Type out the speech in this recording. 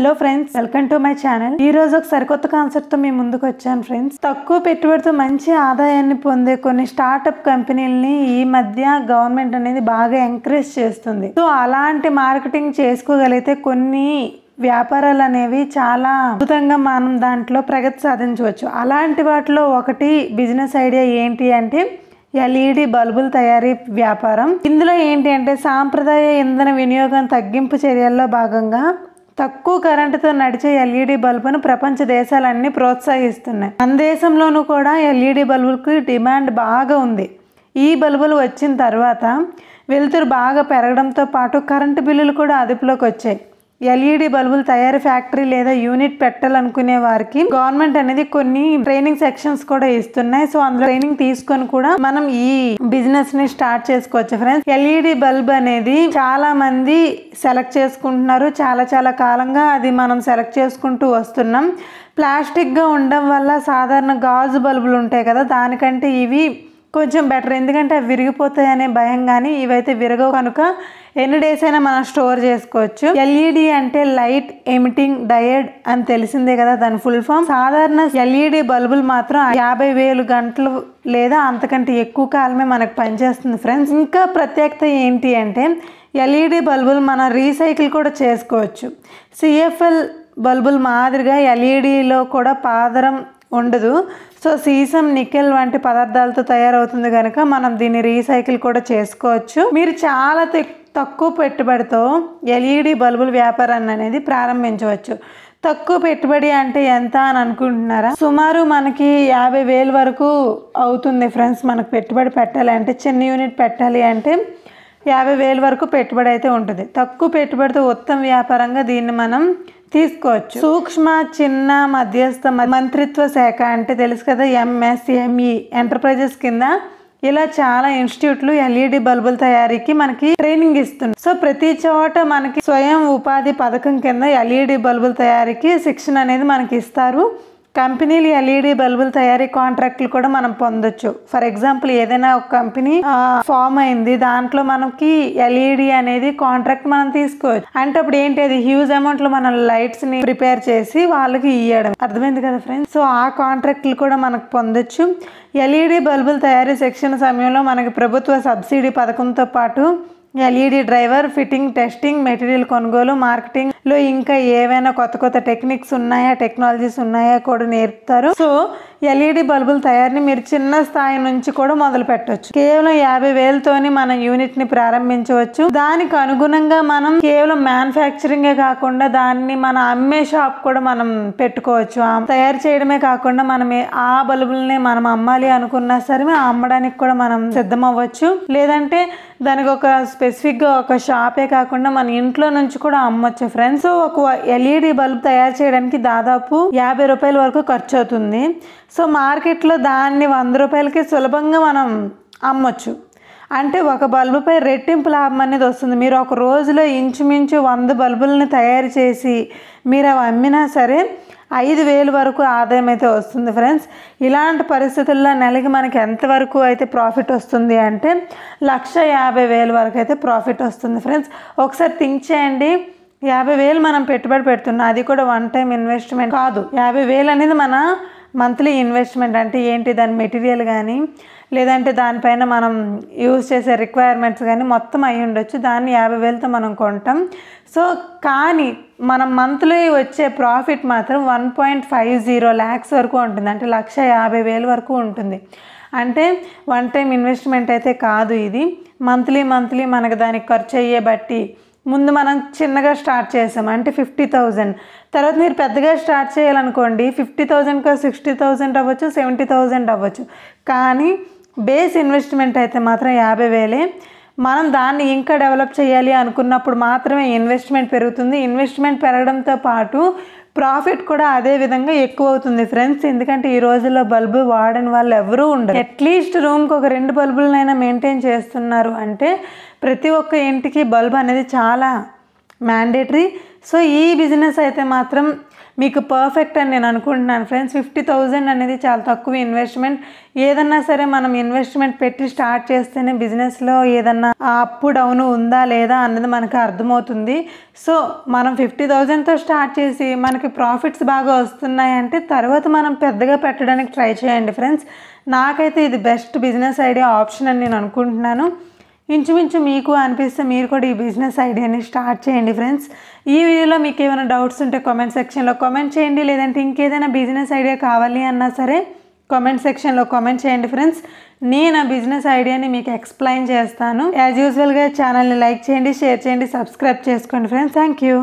hello friends welcome to my channel ఈ రోజు ఒక సరికొత్త కాన్సెప్ట్ తో మీ ముందుకు వచ్చాను ఫ్రెండ్స్ తక్కువ పెట్టుబడితో మంచి ఆదాయాన్ని పొందే కొన్ని స్టార్టప్ కంపెనీలని ఈ మధ్య గవర్నమెంట్ అనేది బాగా ఎంకరేజ్ చేస్తుంది సో అలాంటి మార్కెటింగ్ చేసుకోగలిగితే కొన్ని వ్యాపారాలు అనేవి చాలా అద్భుతంగా మనం దాంట్లో ప్రగతి సాధించవచ్చు అలాంటి వాటిలో ఒకటి బిజినెస్ ఐడియా ఏంటి అంటే ఎల్ఈడి e బల్బుల తయారీ వ్యాపారం ఇందులో ఏంటి అంటే సాంప్రదాయ ఇంధన వినియోగం తగ్గింపు చర్యల్లో భాగంగా తక్కువ కరెంటుతో నడిచే ఎల్ఈడి బల్బును ప్రపంచ దేశాలన్నీ ప్రోత్సహిస్తున్నాయి మన దేశంలోనూ కూడా ఎల్ఈడి బల్బులకు డిమాండ్ బాగా ఉంది ఈ బల్బులు వచ్చిన తర్వాత వెలుతురు బాగా పెరగడంతో పాటు కరెంటు బిల్లులు కూడా అదుపులోకి వచ్చాయి ఎల్ఈడి బల్బులు తయారీ ఫ్యాక్టరీ లేదా యూనిట్ పెట్టాలనుకునే వారికి గవర్నమెంట్ అనేది కొన్ని ట్రైనింగ్ సెక్షన్స్ కూడా ఇస్తున్నాయి సో అందులో ట్రైనింగ్ తీసుకొని కూడా మనం ఈ బిజినెస్ ని స్టార్ట్ చేసుకోవచ్చు ఫ్రెండ్స్ ఎల్ఈడి బల్బ్ అనేది చాలా మంది సెలెక్ట్ చేసుకుంటున్నారు చాలా చాలా కాలంగా అది మనం సెలెక్ట్ చేసుకుంటూ వస్తున్నాం ప్లాస్టిక్గా ఉండడం వల్ల సాధారణ గాజు బల్బులు ఉంటాయి కదా దానికంటే ఇవి కొంచెం బెటర్ ఎందుకంటే అవి విరిగిపోతాయి అనే భయం కానీ ఇవైతే విరగవు కనుక ఎన్ని డేస్ అయినా మనం స్టోర్ చేసుకోవచ్చు ఎల్ఈడి అంటే లైట్ ఎమిటింగ్ డయర్డ్ అని తెలిసిందే కదా దాని ఫుల్ ఫామ్ సాధారణ ఎల్ఈడి బల్బులు మాత్రం యాభై వేలు గంటలు లేదా అంతకంటే ఎక్కువ కాలమే మనకు పనిచేస్తుంది ఫ్రెండ్స్ ఇంకా ప్రత్యేకత ఏంటి అంటే ఎల్ఈడి బల్బులు మనం రీసైకిల్ కూడా చేసుకోవచ్చు సిఎఫ్ఎల్ బల్బుల మాదిరిగా ఎల్ఈడిలో కూడా పాదరం ఉండదు సో సీసం నికెల్ వంటి పదార్థాలతో తయారవుతుంది కనుక మనం దీన్ని రీసైకిల్ కూడా చేసుకోవచ్చు మీరు చాలా తక్కువ పెట్టుబడితో ఎల్ఈడి బల్బుల వ్యాపారాన్ని అనేది ప్రారంభించవచ్చు తక్కువ పెట్టుబడి అంటే ఎంత అని అనుకుంటున్నారా సుమారు మనకి యాభై వేలు వరకు అవుతుంది ఫ్రెండ్స్ మనకు పెట్టుబడి పెట్టాలి అంటే చిన్న యూనిట్ పెట్టాలి అంటే యాభై వేలు వరకు పెట్టుబడి అయితే ఉంటుంది తక్కువ పెట్టుబడితో ఉత్తమ వ్యాపారంగా దీన్ని మనం తీసుకోవచ్చు సూక్ష్మ చిన్న మధ్యస్థ మంత్రిత్వ శాఖ అంటే తెలుసు కదా ఎంఎస్ఎంఈ ఎంటర్ప్రైజెస్ కింద ఇలా చాలా ఇన్స్టిట్యూట్లు ఎల్ఈడి బల్బుల తయారీకి మనకి ట్రైనింగ్ ఇస్తుంది సో ప్రతి చోట మనకి స్వయం ఉపాధి పథకం కింద ఎల్ఈడి బల్బుల తయారీకి శిక్షణ అనేది మనకి ఇస్తారు కంపెనీలు ఎల్ఈడి బల్బుల తయారీ కాంట్రాక్ట్లు కూడా మనం పొందొచ్చు ఫర్ ఎగ్జాంపుల్ ఏదైనా ఒక కంపెనీ ఫామ్ అయింది దాంట్లో మనకి ఎల్ఈడి అనేది కాంట్రాక్ట్ మనం తీసుకోవచ్చు అంటే అప్పుడు ఏంటి అది హ్యూజ్ అమౌంట్లో మనం లైట్స్ ని ప్రిపేర్ చేసి వాళ్ళకి ఇవ్వడం అర్థమైంది కదా ఫ్రెండ్స్ సో ఆ కాంట్రాక్ట్లు కూడా మనకు పొందొచ్చు ఎల్ఈడి బల్బుల తయారీ శిక్షణ సమయంలో మనకి ప్రభుత్వ సబ్సిడీ పథకంతో పాటు LED driver fitting testing material కొనుగోలు మార్కెటింగ్లో ఇంకా ఏవైనా కొత్త కొత్త టెక్నిక్స్ ఉన్నాయా టెక్నాలజీస్ ఉన్నాయా కూడా నేర్పుతారు సో ఎల్ఈడి బల్బుల తయారీని మీరు చిన్న స్థాయి నుంచి కూడా మొదలు పెట్టవచ్చు కేవలం యాభై వేలతోని మన యూనిట్ ని ప్రారంభించవచ్చు దానికి అనుగుణంగా మనం కేవలం మ్యానుఫ్యాక్చరింగ్ కాకుండా దాన్ని మన అమ్మే షాప్ కూడా మనం పెట్టుకోవచ్చు తయారు చేయడమే కాకుండా మనం ఆ బల్బుల్ని మనం అమ్మాలి అనుకున్నా సరే అమ్మడానికి కూడా మనం సిద్ధం అవ్వచ్చు లేదంటే దానికి ఒక స్పెసిఫిక్గా ఒక షాపే కాకుండా మన ఇంట్లో నుంచి కూడా అమ్మొచ్చు ఫ్రెండ్స్ ఒక ఎల్ఈడి బల్బ్ తయారు చేయడానికి దాదాపు యాభై రూపాయల వరకు ఖర్చు అవుతుంది సో మార్కెట్లో దాన్ని వంద రూపాయలకి సులభంగా మనం అమ్మొచ్చు అంటే ఒక బల్బుపై రెట్టింపు లాభం అనేది వస్తుంది మీరు ఒక రోజులో ఇంచుమించు వంద బల్బులను తయారు చేసి మీరు అవి అమ్మినా సరే ఐదు వేలు వరకు ఆదాయం అయితే వస్తుంది ఫ్రెండ్స్ ఇలాంటి పరిస్థితుల్లో నెలకి మనకి ఎంతవరకు అయితే ప్రాఫిట్ వస్తుంది అంటే లక్ష యాభై వేలు వరకు అయితే ప్రాఫిట్ వస్తుంది ఫ్రెండ్స్ ఒకసారి థింక్ చేయండి యాభై వేలు మనం పెట్టుబడి పెడుతున్నాం అది కూడా వన్ టైం ఇన్వెస్ట్మెంట్ కాదు యాభై వేలు అనేది మన మంత్లీ ఇన్వెస్ట్మెంట్ అంటే ఏంటి దాని మెటీరియల్ కానీ లేదంటే దానిపైన మనం యూజ్ చేసే రిక్వైర్మెంట్స్ కానీ మొత్తం అయి ఉండొచ్చు దాన్ని యాభై వేలతో మనం కొంటాం సో కానీ మనం మంత్లీ వచ్చే ప్రాఫిట్ మాత్రం one point five zero lakhs వరకు ఉంటుంది అంటే లక్ష యాభై వేల వరకు ఉంటుంది అంటే వన్ టైం ఇన్వెస్ట్మెంట్ అయితే కాదు ఇది మంత్లీ మంత్లీ మనకు దానికి ఖర్చు అయ్యే బట్టి ముందు మనం చిన్నగా స్టార్ట్ చేసాం అంటే ఫిఫ్టీ థౌజండ్ తర్వాత మీరు పెద్దగా స్టార్ట్ చేయాలనుకోండి ఫిఫ్టీ థౌజండ్కి సిక్స్టీ థౌజండ్ అవ్వచ్చు సెవెంటీ థౌజండ్ అవ్వచ్చు కానీ బేస్ ఇన్వెస్ట్మెంట్ అయితే మాత్రం యాభై వేలే మనం దాన్ని ఇంకా డెవలప్ చేయాలి అనుకున్నప్పుడు మాత్రమే ఇన్వెస్ట్మెంట్ పెరుగుతుంది ఇన్వెస్ట్మెంట్ పెరగడంతో పాటు ప్రాఫిట్ కూడా అదే విధంగా ఎక్కువ అవుతుంది ఫ్రెండ్స్ ఎందుకంటే ఈ రోజుల్లో బల్బు వాడని వాళ్ళు ఎవరూ ఉండరు అట్లీస్ట్ రూమ్కి ఒక రెండు బల్బులనైనా మెయింటైన్ చేస్తున్నారు అంటే ప్రతి ఒక్క ఇంటికి బల్బ్ అనేది చాలా మ్యాండేటరీ సో ఈ బిజినెస్ అయితే మాత్రం మీకు పర్ఫెక్ట్ అని నేను అనుకుంటున్నాను ఫ్రెండ్స్ ఫిఫ్టీ థౌజండ్ అనేది చాలా తక్కువ ఇన్వెస్ట్మెంట్ ఏదన్నా సరే మనం ఇన్వెస్ట్మెంట్ పెట్టి స్టార్ట్ చేస్తేనే బిజినెస్లో ఏదన్నా అప్పు డౌన్ ఉందా లేదా అన్నది మనకు అర్థమవుతుంది సో మనం ఫిఫ్టీ థౌజండ్తో స్టార్ట్ చేసి మనకి ప్రాఫిట్స్ బాగా వస్తున్నాయంటే తర్వాత మనం పెద్దగా పెట్టడానికి ట్రై చేయండి ఫ్రెండ్స్ నాకైతే ఇది బెస్ట్ బిజినెస్ ఐడియా ఆప్షన్ అని నేను అనుకుంటున్నాను ఇంచుమించు మీకు అనిపిస్తే మీరు కూడా ఈ బిజినెస్ ఐడియాని స్టార్ట్ చేయండి ఫ్రెండ్స్ ఈ వీడియోలో మీకు ఏమైనా డౌట్స్ ఉంటే కామెంట్ సెక్షన్లో కామెంట్ చేయండి లేదంటే ఇంకేదైనా బిజినెస్ ఐడియా కావాలి అన్నా సరే కామెంట్ సెక్షన్లో కామెంట్ చేయండి ఫ్రెండ్స్ నేను ఆ బిజినెస్ ఐడియాని మీకు ఎక్స్ప్లెయిన్ చేస్తాను యాజ్ యూజువల్గా ఛానల్ని లైక్ చేయండి షేర్ చేయండి సబ్స్క్రైబ్ చేసుకోండి ఫ్రెండ్స్ థ్యాంక్ యూ